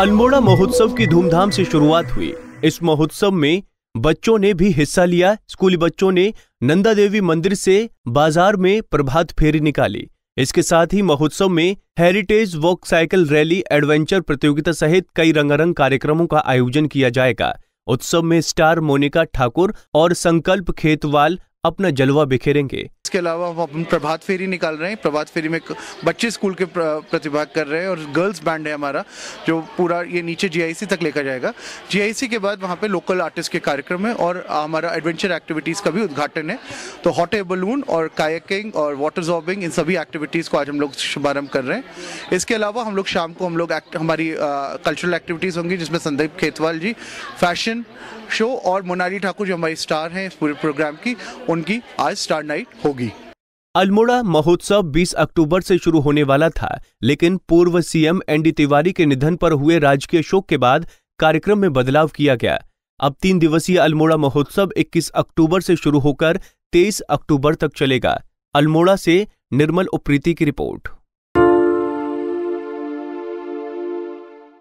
अल्मोड़ा महोत्सव की धूमधाम से शुरुआत हुई इस महोत्सव में बच्चों ने भी हिस्सा लिया स्कूली बच्चों ने नंदा देवी मंदिर से बाजार में प्रभात फेरी निकाली इसके साथ ही महोत्सव में heritage walk cycle rally adventure प्रतियोगिता सहित कई रंगारंग कार्यक्रमों का आयोजन किया जाएगा उत्सव में स्टार मोनिका ठाकुर और संकल्प खेतवाल अपना जलवा बिखेरेंगे इसके अलावा हम अपन प्रभात फेरी निकाल रहे हैं प्रभात फेरी में बच्चे स्कूल के प्रतिभाग कर रहे हैं और गर्ल्स बैंड है हमारा जो पूरा ये नीचे जी तक लेकर जाएगा जी के बाद वहाँ पर लोकल आर्टिस्ट के कार्यक्रम है और हमारा एडवेंचर एक्टिविटीज़ का भी उद्घाटन है तो हॉट एयर बलून और कायकिंग और वाटर जॉबिंग इन सभी एक्टिविटीज़ को आज हम लोग शुभारंभ कर रहे हैं इसके अलावा हम लोग शाम को हम लोग हमारी कल्चरल एक्टिविटीज़ होंगी जिसमें संदीप खेतवाल जी फैशन शो और मोनाली ठाकुर जो हमारी स्टार हैं इस पूरे प्रोग्राम की उनकी आज स्टार नाइट होगी अल्मोड़ा महोत्सव 20 अक्टूबर से शुरू होने वाला था लेकिन पूर्व सीएम एनडी तिवारी के निधन पर हुए राजकीय शोक के बाद कार्यक्रम में बदलाव किया गया अब तीन दिवसीय अल्मोड़ा महोत्सव 21 अक्टूबर से शुरू होकर 23 अक्टूबर तक चलेगा अल्मोड़ा से निर्मल उप्रीति की रिपोर्ट